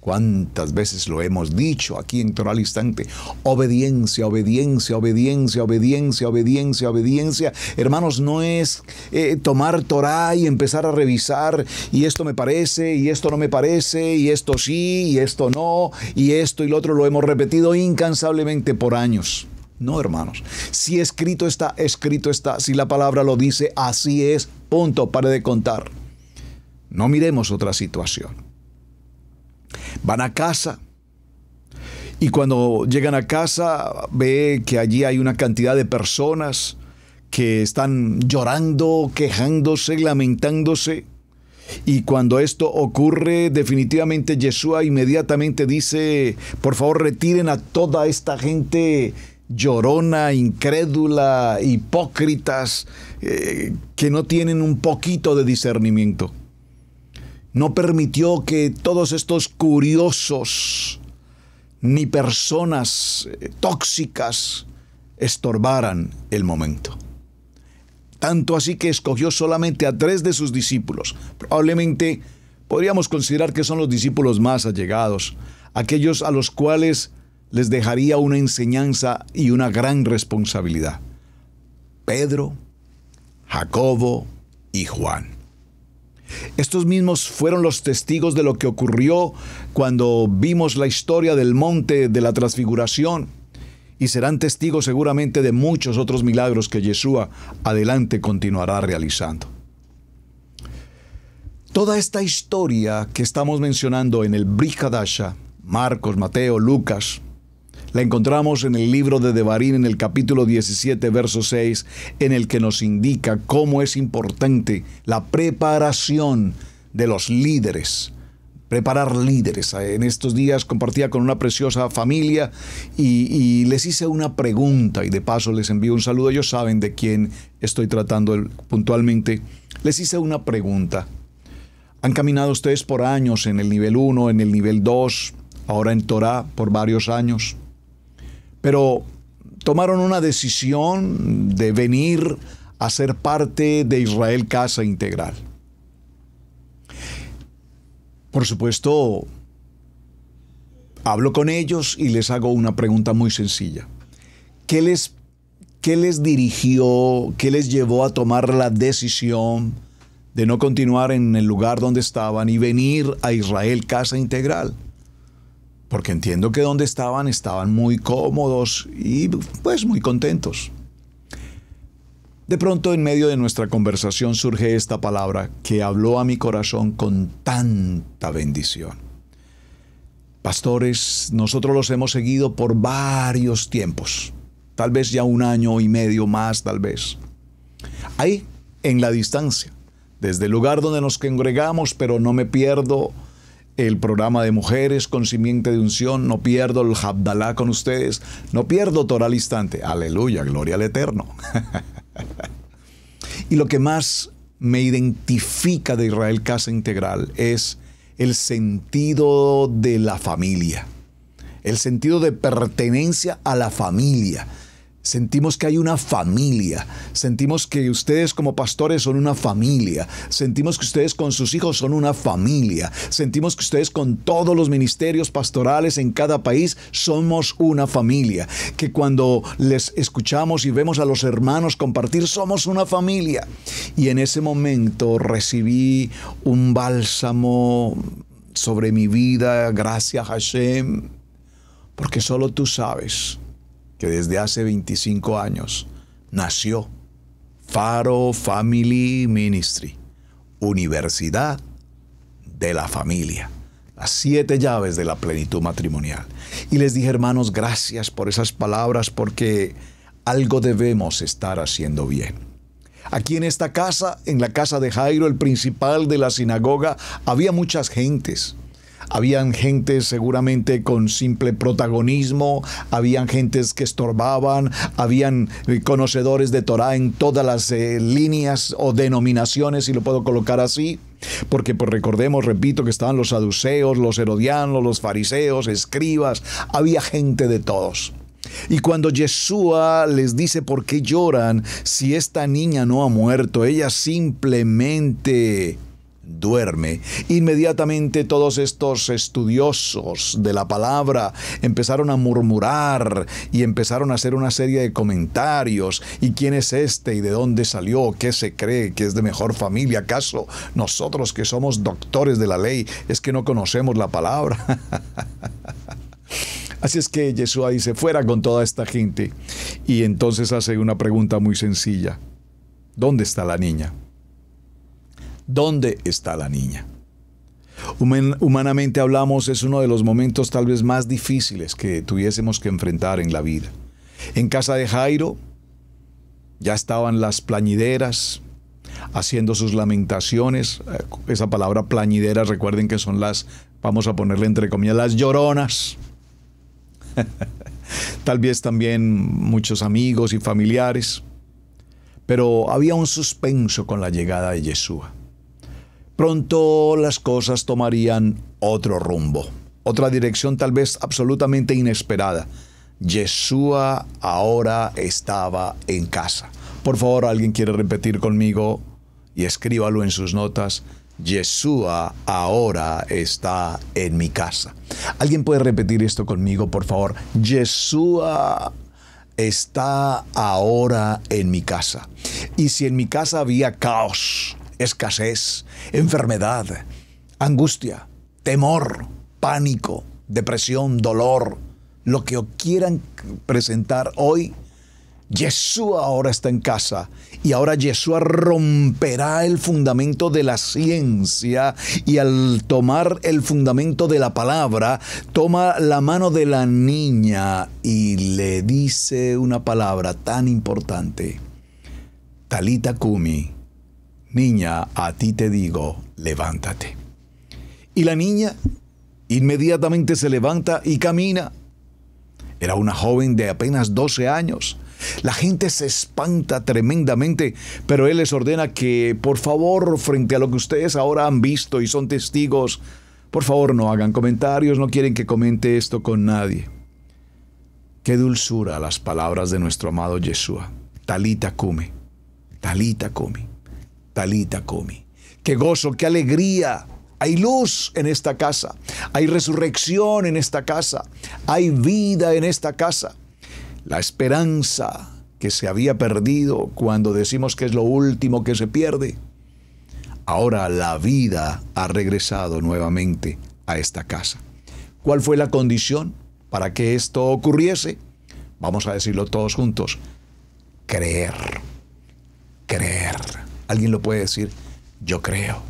¿Cuántas veces lo hemos dicho aquí en Toral Instante? Obediencia, obediencia, obediencia, obediencia, obediencia, obediencia. Hermanos, no es eh, tomar Torah y empezar a revisar y esto me parece y esto no me parece y esto sí y esto no y esto y lo otro lo hemos repetido incansablemente por años. No, hermanos. Si escrito está, escrito está. Si la palabra lo dice, así es. Punto. Pare de contar. No miremos otra situación. Van a casa y cuando llegan a casa ve que allí hay una cantidad de personas que están llorando, quejándose, lamentándose. Y cuando esto ocurre, definitivamente Yeshua inmediatamente dice, por favor retiren a toda esta gente llorona, incrédula, hipócritas, eh, que no tienen un poquito de discernimiento no permitió que todos estos curiosos ni personas eh, tóxicas estorbaran el momento. Tanto así que escogió solamente a tres de sus discípulos. Probablemente podríamos considerar que son los discípulos más allegados, aquellos a los cuales les dejaría una enseñanza y una gran responsabilidad. Pedro, Jacobo y Juan. Estos mismos fueron los testigos de lo que ocurrió cuando vimos la historia del monte de la transfiguración y serán testigos seguramente de muchos otros milagros que Yeshua adelante continuará realizando. Toda esta historia que estamos mencionando en el Brihadasha, Marcos, Mateo, Lucas, la encontramos en el libro de Devarim en el capítulo 17, verso 6, en el que nos indica cómo es importante la preparación de los líderes preparar líderes. En estos días compartía con una preciosa familia y, les hice una pregunta y de paso les envío un saludo. Ellos saben de quién estoy tratando puntualmente. Les hice una pregunta. Han caminado ustedes por años en el nivel 1, en el nivel 2, ahora en Torah por varios años pero tomaron una decisión de venir a ser parte de Israel Casa Integral. Por supuesto, hablo con ellos y les hago una pregunta muy sencilla. ¿Qué les, les dirigió, qué les llevó a tomar la decisión de no continuar en el lugar donde estaban y venir a Israel Casa Integral? porque entiendo que donde estaban estaban muy cómodos y pues muy contentos. De pronto en medio de nuestra conversación surge esta palabra que habló a mi corazón con tanta bendición. Pastores, nosotros los hemos seguido por varios tiempos, tal vez ya un año y medio más, tal vez. Ahí, en la distancia, desde el lugar donde nos congregamos, pero no me pierdo el programa de mujeres con simiente de unción, no pierdo el Habdalá con ustedes, no pierdo Torah al instante. Aleluya, gloria al Eterno. y lo que más me identifica de Israel Casa Integral es el sentido de la familia, el sentido de pertenencia a la familia Sentimos que hay una familia, sentimos que ustedes como pastores son una familia, sentimos que ustedes con sus hijos son una familia, sentimos que ustedes con todos los ministerios pastorales en cada país somos una familia, que cuando les escuchamos y vemos a los hermanos compartir somos una familia. Y en ese momento recibí un bálsamo sobre mi vida, gracias Hashem, porque solo tú sabes que desde hace 25 años nació Faro Family Ministry, Universidad de la Familia, las siete llaves de la plenitud matrimonial. Y les dije, hermanos, gracias por esas palabras porque algo debemos estar haciendo bien. Aquí en esta casa, en la casa de Jairo, el principal de la sinagoga, había muchas gentes habían gente seguramente con simple protagonismo, habían gentes que estorbaban, habían conocedores de Torah en todas las eh, líneas o denominaciones, si lo puedo colocar así. Porque pues recordemos, repito, que estaban los saduceos, los herodianos, los fariseos, escribas, había gente de todos. Y cuando Yeshua les dice por qué lloran si esta niña no ha muerto, ella simplemente duerme. Inmediatamente todos estos estudiosos de la palabra empezaron a murmurar y empezaron a hacer una serie de comentarios. ¿Y quién es este? ¿Y de dónde salió? ¿Qué se cree? ¿Que es de mejor familia? ¿Acaso nosotros que somos doctores de la ley es que no conocemos la palabra? Así es que Yeshua dice, fuera con toda esta gente. Y entonces hace una pregunta muy sencilla. ¿Dónde está la niña? ¿Dónde está la niña? humanamente hablamos, es uno de los momentos tal vez más difíciles que tuviésemos que enfrentar en la vida. En casa de Jairo ya estaban las plañideras haciendo sus lamentaciones. Eh, esa palabra plañideras, recuerden que son las, vamos a ponerle entre comillas, las lloronas. tal vez también muchos amigos y familiares. Pero había un suspenso con la llegada de Yeshua pronto las cosas tomarían otro rumbo, otra dirección tal vez absolutamente inesperada. Yeshua ahora estaba en casa. Por favor, alguien quiere repetir conmigo y escríbalo en sus notas. Yeshua ahora está en mi casa. ¿Alguien puede repetir esto conmigo, por favor? Yeshua está ahora en mi casa. Y si en mi casa había caos, escasez, enfermedad, angustia, temor, pánico, depresión, dolor, lo que quieran presentar hoy, Yeshua ahora está en casa y ahora Yeshua romperá el fundamento de la ciencia y al tomar el fundamento de la palabra, toma la mano de la niña y le dice una palabra tan importante, Talita Kumi, Niña, a ti te digo, levántate. Y la niña inmediatamente se levanta y camina. Era una joven de apenas 12 años. La gente se espanta tremendamente, pero él les ordena que, por favor, frente a lo que ustedes ahora han visto y son testigos, por favor no hagan comentarios, no quieren que comente esto con nadie. Qué dulzura las palabras de nuestro amado Yeshua. Talita come, talita come. Talita Comi. Qué gozo, qué alegría. Hay luz en esta casa, hay resurrección en esta casa, hay vida en esta casa. La esperanza que se había perdido cuando decimos que es lo último que se pierde. Ahora la vida ha regresado nuevamente a esta casa. ¿Cuál fue la condición para que esto ocurriese? Vamos a decirlo todos juntos. Creer. Creer Alguien lo puede decir, yo creo,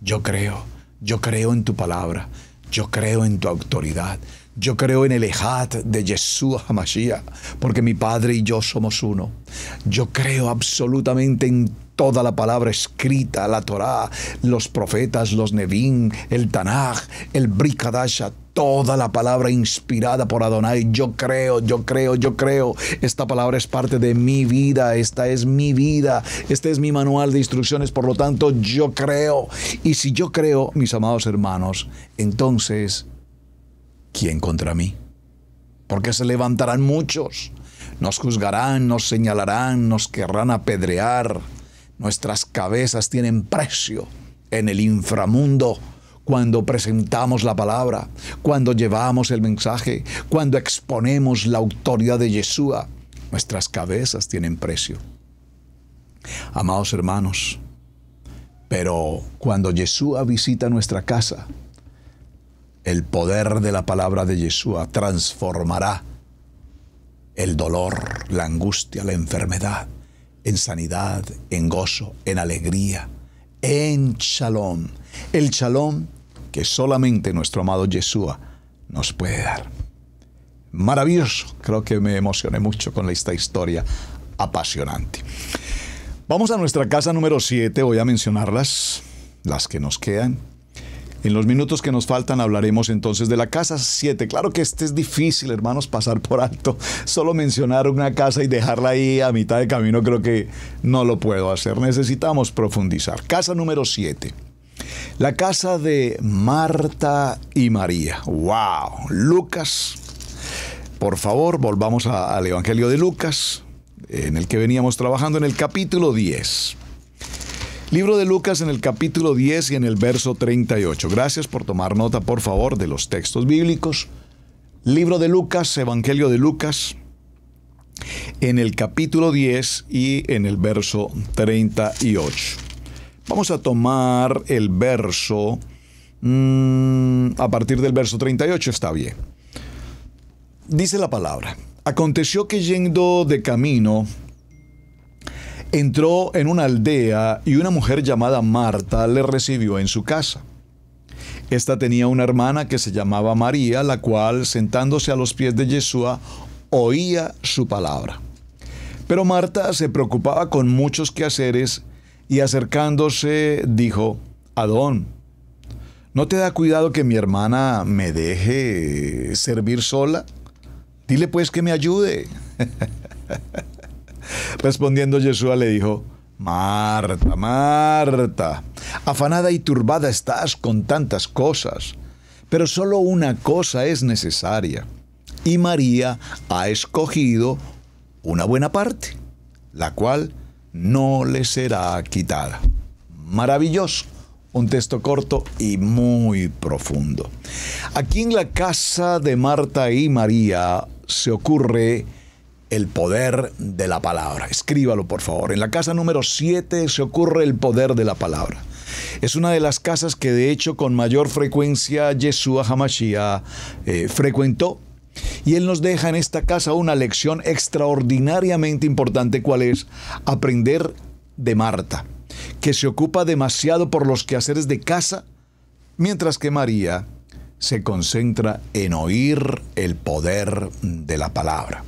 yo creo, yo creo en tu palabra, yo creo en tu autoridad, yo creo en el Ejat de Yeshua Hamashiach, porque mi Padre y yo somos uno. Yo creo absolutamente en toda la palabra escrita, la Torah, los profetas, los Nevin, el Tanaj, el Brikadasha, toda la palabra inspirada por Adonai. Yo creo, yo creo, yo creo. Esta palabra es parte de mi vida, esta es mi vida, este es mi manual de instrucciones, por lo tanto yo creo. Y si yo creo, mis amados hermanos, entonces, ¿quién contra mí? Porque se levantarán muchos, nos juzgarán, nos señalarán, nos querrán apedrear. Nuestras cabezas tienen precio en el inframundo cuando presentamos la palabra, cuando llevamos el mensaje, cuando exponemos la autoridad de Yeshua. Nuestras cabezas tienen precio. Amados hermanos, pero cuando Yeshua visita nuestra casa, el poder de la palabra de Yeshua transformará el dolor, la angustia, la enfermedad, en sanidad, en gozo, en alegría, en shalom. El shalom que solamente nuestro amado Yeshua nos puede dar. Maravilloso, creo que me emocioné mucho con esta historia apasionante. Vamos a nuestra casa número 7, voy a mencionarlas, las que nos quedan. En los minutos que nos faltan hablaremos entonces de la casa 7. Claro que este es difícil, hermanos, pasar por alto. Solo mencionar una casa y dejarla ahí a mitad de camino creo que no lo puedo hacer. Necesitamos profundizar. Casa número 7. La casa de Marta y María. ¡Wow! Lucas. Por favor, volvamos al Evangelio de Lucas, en el que veníamos trabajando en el capítulo 10. Libro de Lucas en el capítulo 10 y en el verso 38. Gracias por tomar nota, por favor, de los textos bíblicos. Libro de Lucas, Evangelio de Lucas, en el capítulo 10 y en el verso 38. Vamos a tomar el verso, mm, a partir del verso 38 está bien. Dice la palabra, aconteció que yendo de camino, entró en una aldea y una mujer llamada Marta le recibió en su casa. Esta tenía una hermana que se llamaba María, la cual, sentándose a los pies de Yeshua, oía su palabra. Pero Marta se preocupaba con muchos quehaceres y acercándose dijo, Adón, ¿no te da cuidado que mi hermana me deje servir sola? Dile pues que me ayude. Respondiendo Yeshua le dijo, Marta, Marta, afanada y turbada estás con tantas cosas, pero solo una cosa es necesaria, y María ha escogido una buena parte, la cual no le será quitada. Maravilloso, un texto corto y muy profundo. Aquí en la casa de Marta y María se ocurre el poder de la palabra. Escríbalo, por favor. En la casa número 7 se ocurre el poder de la palabra. Es una de las casas que de hecho con mayor frecuencia Yeshua Hamashia eh, frecuentó y Él nos deja en esta casa una lección extraordinariamente importante, cuál es aprender de Marta, que se ocupa demasiado por los quehaceres de casa, mientras que María se concentra en oír el poder de la palabra.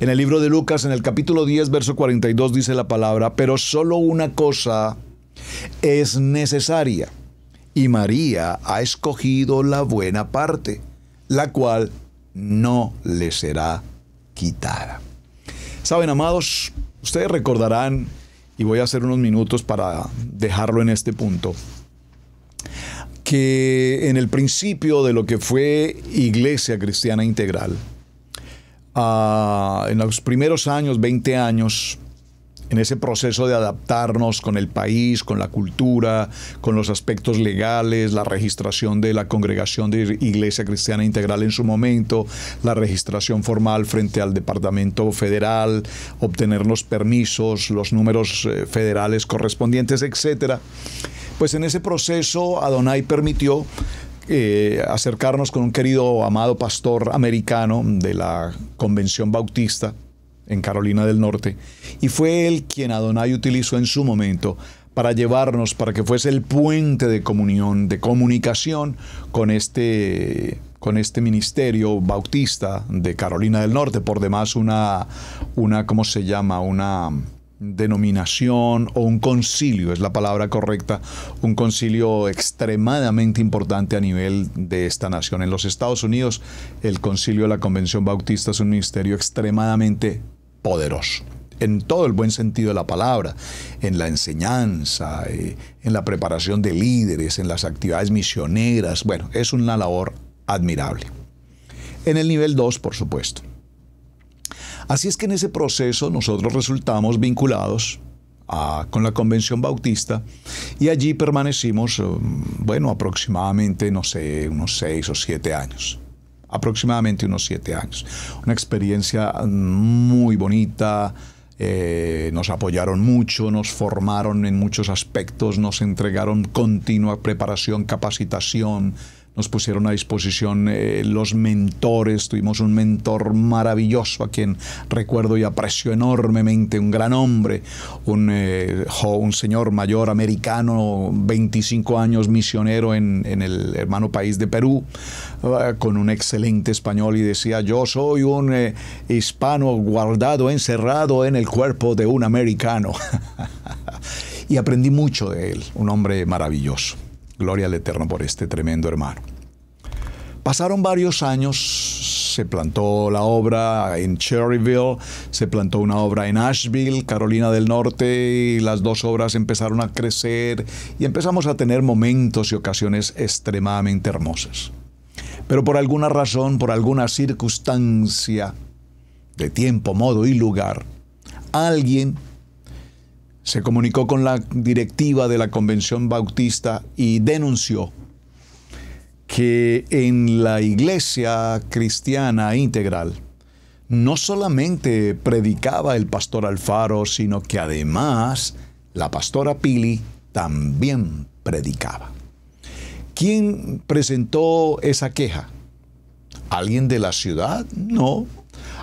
En el libro de Lucas, en el capítulo 10, verso 42, dice la palabra, pero solo una cosa es necesaria, y María ha escogido la buena parte, la cual no le será quitada. Saben, amados, ustedes recordarán, y voy a hacer unos minutos para dejarlo en este punto, que en el principio de lo que fue Iglesia Cristiana Integral, ah, en los primeros años, 20 años, en ese proceso de adaptarnos con el país, con la cultura, con los aspectos legales, la registración de la congregación de Iglesia Cristiana Integral en su momento, la registración formal frente al Departamento Federal, obtener los permisos, los números eh, federales correspondientes, etcétera. Pues en ese proceso Adonai permitió eh, acercarnos con un querido amado pastor americano de la Convención Bautista, en Carolina del Norte, y fue él quien Adonai utilizó en su momento para llevarnos, para que fuese el puente de comunión, de comunicación con este, con este ministerio bautista de Carolina del Norte, por demás una, una ¿cómo se llama? Una denominación o un concilio, es la palabra correcta, un concilio extremadamente importante a nivel de esta nación. En los Estados Unidos, el concilio de la Convención Bautista es un ministerio extremadamente poderoso en todo el buen sentido de la palabra, en la enseñanza, eh, en la preparación de líderes, en las actividades misioneras. Bueno, es una labor admirable. En el nivel 2, por supuesto. Así es que en ese proceso nosotros resultamos vinculados a, ah, con la Convención Bautista y allí permanecimos, um, bueno, aproximadamente, no sé, unos seis o siete años aproximadamente unos siete años. Una experiencia mm, muy bonita, eh, nos apoyaron mucho, nos formaron en muchos aspectos, nos entregaron continua preparación, capacitación, nos pusieron a disposición eh, los mentores, tuvimos un mentor maravilloso a quien recuerdo y aprecio enormemente, un gran hombre, un, eh, señor mayor americano, 25 años misionero en, el hermano país de Perú, eh, con un excelente español y decía, yo soy un hispano guardado, encerrado en el cuerpo de un americano. y aprendí mucho de él, un hombre maravilloso. Gloria al Eterno por este tremendo hermano. Pasaron varios años, se plantó la obra en Cherryville, se plantó una obra en Asheville, Carolina del Norte, y las dos obras empezaron a crecer y empezamos a tener momentos y ocasiones extremadamente hermosas. Pero por alguna razón, por alguna circunstancia de tiempo, modo y lugar, alguien se comunicó con la directiva de la Convención Bautista y denunció que en la iglesia cristiana integral no solamente predicaba el pastor Alfaro, sino que además la pastora Pili también predicaba. ¿Quién presentó esa queja? ¿Alguien de la ciudad? No.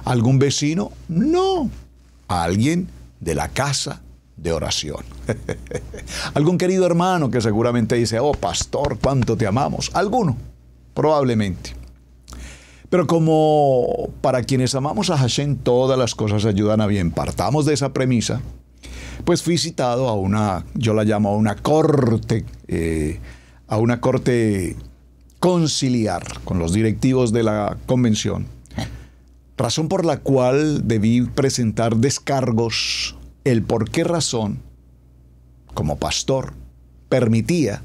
¿Algún vecino? No. ¿Alguien de la casa? de oración. Algún querido hermano que seguramente dice, oh pastor, cuánto te amamos. Alguno, probablemente. Pero como para quienes amamos a Hashem todas las cosas ayudan a bien, partamos de esa premisa, pues fui citado a una, yo la llamo a una corte, eh, a una corte conciliar con los directivos de la convención, razón por la cual debí presentar descargos el por qué razón, como pastor, permitía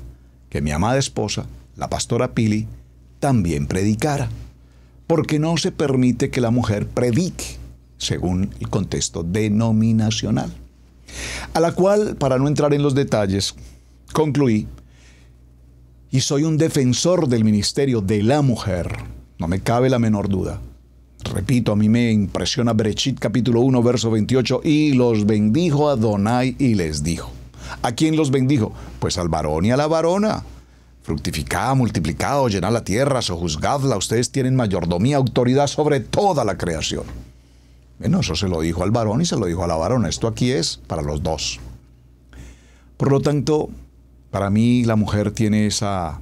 que mi amada esposa, la pastora Pili, también predicara. Porque no se permite que la mujer predique, según el contexto denominacional. A la cual, para no entrar en los detalles, concluí, y soy un defensor del ministerio de la mujer, no me cabe la menor duda, Repito, a mí me impresiona Brechit capítulo 1, verso 28, y los bendijo a Donai y les dijo. ¿A quién los bendijo? Pues al varón y a la varona. Fructificad, multiplicad, llenad la tierra, sojuzgadla, ustedes tienen mayordomía, autoridad sobre toda la creación. Bueno, eso se lo dijo al varón y se lo dijo a la varona. Esto aquí es para los dos. Por lo tanto, para mí la mujer tiene esa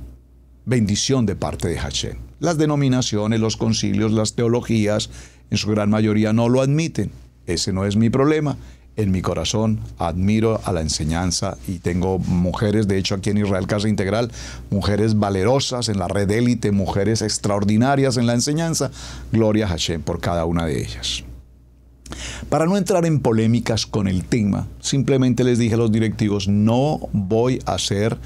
bendición de parte de Hashem. Las denominaciones, los concilios, las teologías, en su gran mayoría no lo admiten. Ese no es mi problema. En mi corazón admiro a la enseñanza y tengo mujeres, de hecho aquí en Israel Casa Integral, mujeres valerosas en la red élite, mujeres extraordinarias en la enseñanza. Gloria a Hashem por cada una de ellas. Para no entrar en polémicas con el tema, simplemente les dije a los directivos, no voy a hacer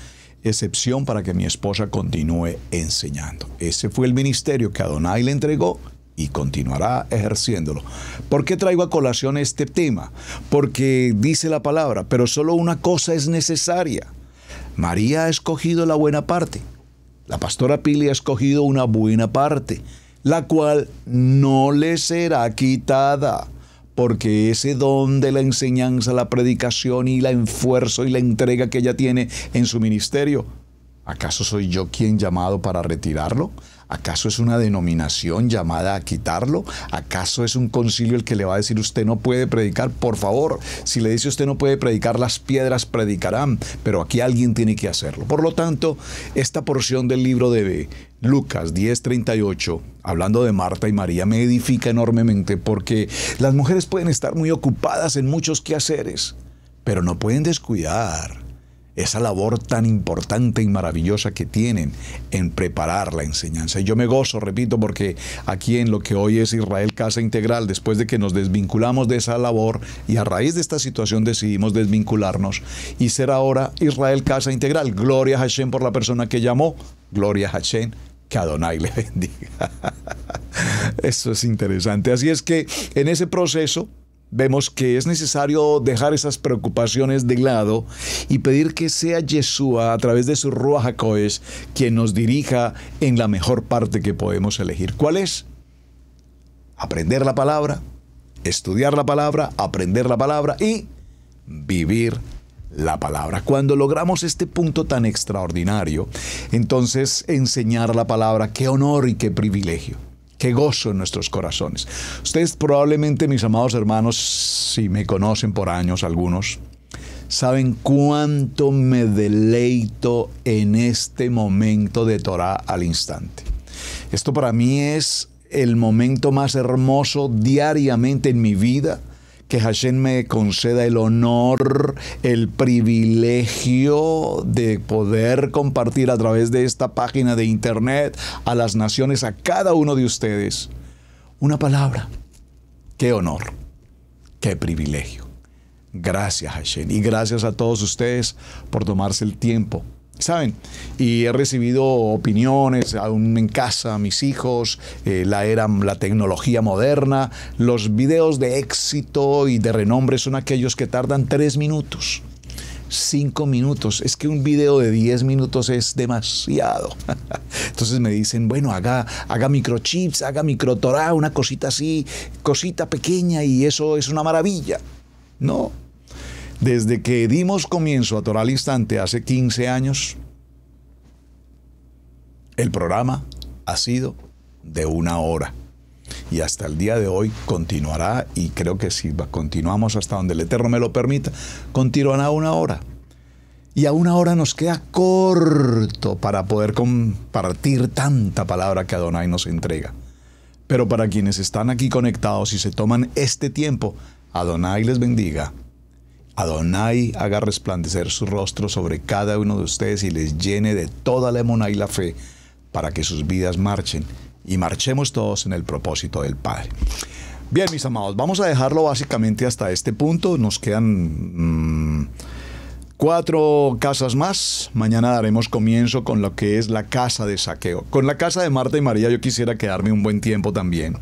excepción para que mi esposa continúe enseñando. Ese fue el ministerio que Adonai le entregó y continuará ejerciéndolo. ¿Por qué traigo a colación este tema? Porque dice la palabra, pero solo una cosa es necesaria. María ha escogido la buena parte. La pastora Pili ha escogido una buena parte, la cual no le será quitada porque ese don de la enseñanza, la predicación y la enfuerzo y la entrega que ella tiene en su ministerio, ¿acaso soy yo quien llamado para retirarlo? ¿Acaso es una denominación llamada a quitarlo? ¿Acaso es un concilio el que le va a decir usted no puede predicar? Por favor, si le dice usted no puede predicar, las piedras predicarán, pero aquí alguien tiene que hacerlo. Por lo tanto, esta porción del libro de Lucas 10:38, hablando de Marta y María, me edifica enormemente porque las mujeres pueden estar muy ocupadas en muchos quehaceres, pero no pueden descuidar esa labor tan importante y maravillosa que tienen en preparar la enseñanza. Y yo me gozo, repito, porque aquí en lo que hoy es Israel Casa Integral, después de que nos desvinculamos de esa labor y a raíz de esta situación decidimos desvincularnos y ser ahora Israel Casa Integral. Gloria a Hashem por la persona que llamó, gloria a Hashem que Adonai le bendiga. Eso es interesante. Así es que en ese proceso vemos que es necesario dejar esas preocupaciones de lado y pedir que sea Yeshua a través de su Ruach HaKodesh quien nos dirija en la mejor parte que podemos elegir. ¿Cuál es? Aprender la palabra, estudiar la palabra, aprender la palabra y vivir la palabra. Cuando logramos este punto tan extraordinario, entonces enseñar la palabra, qué honor y qué privilegio. Qué gozo en nuestros corazones. Ustedes probablemente, mis amados hermanos, si me conocen por años algunos, saben cuánto me deleito en este momento de Torah al instante. Esto para mí es el momento más hermoso diariamente en mi vida que Hashem me conceda el honor, el privilegio de poder compartir a través de esta página de internet a las naciones, a cada uno de ustedes. Una palabra. Qué honor. Qué privilegio. Gracias Hashem y gracias a todos ustedes por tomarse el tiempo ¿Saben? Y he recibido opiniones, aún en casa, mis hijos, eh, la era, la tecnología moderna. Los videos de éxito y de renombre son aquellos que tardan tres minutos. cinco minutos. Es que un video de diez minutos es demasiado. Entonces me dicen, bueno, haga, haga microchips, haga microtorá, una cosita así, cosita pequeña y eso es una maravilla. No, desde que dimos comienzo a Toral Instante hace 15 años, el programa ha sido de una hora. Y hasta el día de hoy continuará, y creo que si continuamos hasta donde el Eterno me lo permita, continuará una hora. Y a una hora nos queda corto para poder compartir tanta palabra que Adonai nos entrega. Pero para quienes están aquí conectados y se toman este tiempo, Adonai les bendiga Adonai haga resplandecer su rostro sobre cada uno de ustedes y les llene de toda la emona y la fe para que sus vidas marchen y marchemos todos en el propósito del Padre. Bien, mis amados, vamos a dejarlo básicamente hasta este punto. Nos quedan mm, cuatro casas más. Mañana daremos comienzo con lo que es la casa de saqueo. Con la casa de Marta y María yo quisiera quedarme un buen tiempo también,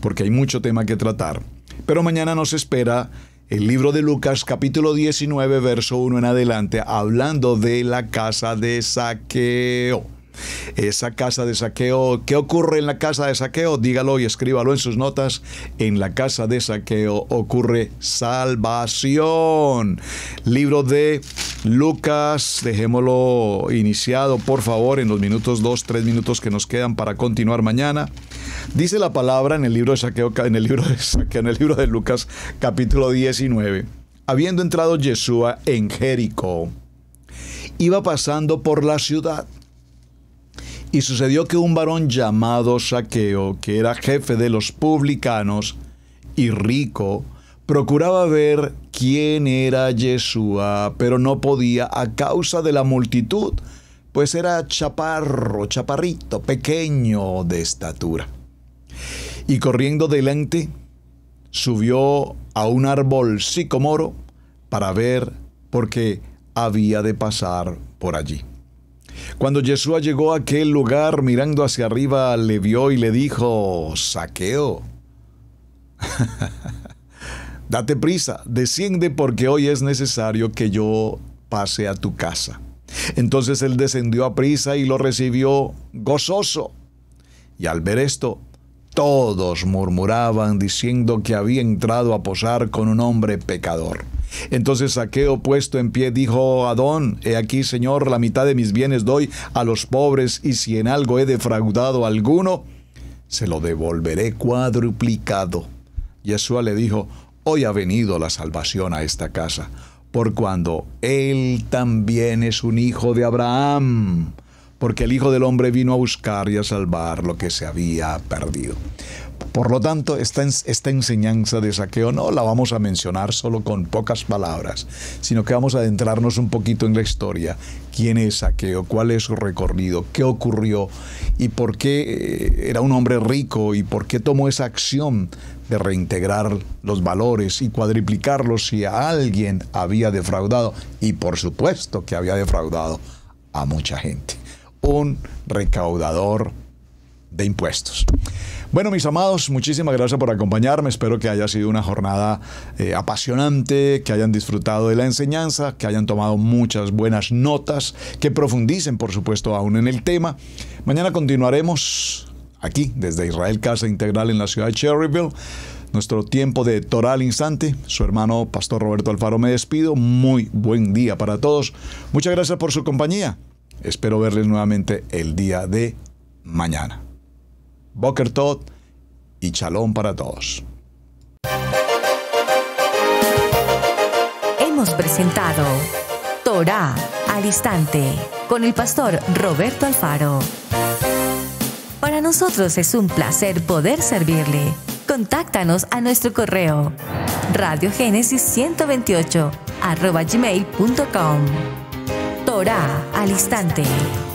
porque hay mucho tema que tratar. Pero mañana nos espera el libro de Lucas capítulo 19 verso 1 en adelante hablando de la casa de saqueo. Esa casa de saqueo, ¿qué ocurre en la casa de saqueo? Dígalo y escríbalo en sus notas. En la casa de saqueo ocurre salvación. Libro de Lucas, dejémoslo iniciado por favor en los minutos dos tres minutos que nos quedan para continuar mañana. Dice la palabra en el libro de Saqueo, en el libro de en el libro de Lucas, capítulo 19. Habiendo entrado Yeshua en Jericó, iba pasando por la ciudad. Y sucedió que un varón llamado Saqueo, que era jefe de los publicanos y rico, procuraba ver quién era Yeshua, pero no podía a causa de la multitud, pues era chaparro, chaparrito, pequeño de estatura y corriendo delante subió a un árbol sicomoro para ver por qué había de pasar por allí. Cuando Yeshua llegó a aquel lugar, mirando hacia arriba, le vio y le dijo, Saqueo, date prisa, desciende porque hoy es necesario que yo pase a tu casa. Entonces él descendió a prisa y lo recibió gozoso. Y al ver esto, todos murmuraban diciendo que había entrado a posar con un hombre pecador. Entonces Saqueo puesto en pie dijo, Adón, he aquí, Señor, la mitad de mis bienes doy a los pobres y si en algo he defraudado a alguno, se lo devolveré cuadruplicado. Yeshua le dijo, hoy ha venido la salvación a esta casa, por cuando él también es un hijo de Abraham porque el Hijo del Hombre vino a buscar y a salvar lo que se había perdido. Por lo tanto, esta, enseñanza de saqueo no la vamos a mencionar solo con pocas palabras, sino que vamos a adentrarnos un poquito en la historia. ¿Quién es saqueo? ¿Cuál es su recorrido? ¿Qué ocurrió? ¿Y por qué eh, era un hombre rico? ¿Y por qué tomó esa acción de reintegrar los valores y cuadriplicarlos si alguien había defraudado? Y por supuesto que había defraudado a mucha gente un recaudador de impuestos. Bueno, mis amados, muchísimas gracias por acompañarme. Espero que haya sido una jornada eh, apasionante, que hayan disfrutado de la enseñanza, que hayan tomado muchas buenas notas, que profundicen, por supuesto, aún en el tema. Mañana continuaremos aquí, desde Israel Casa Integral en la ciudad de Cherryville. Nuestro tiempo de Torah instante. Su hermano Pastor Roberto Alfaro me despido. Muy buen día para todos. Muchas gracias por su compañía. Espero verles nuevamente el día de mañana. Boker Todd y Chalón para todos. Hemos presentado Torah al instante con el pastor Roberto Alfaro. Para nosotros es un placer poder servirle. Contáctanos a nuestro correo radiogénesis128 gmail.com. Ora al instante.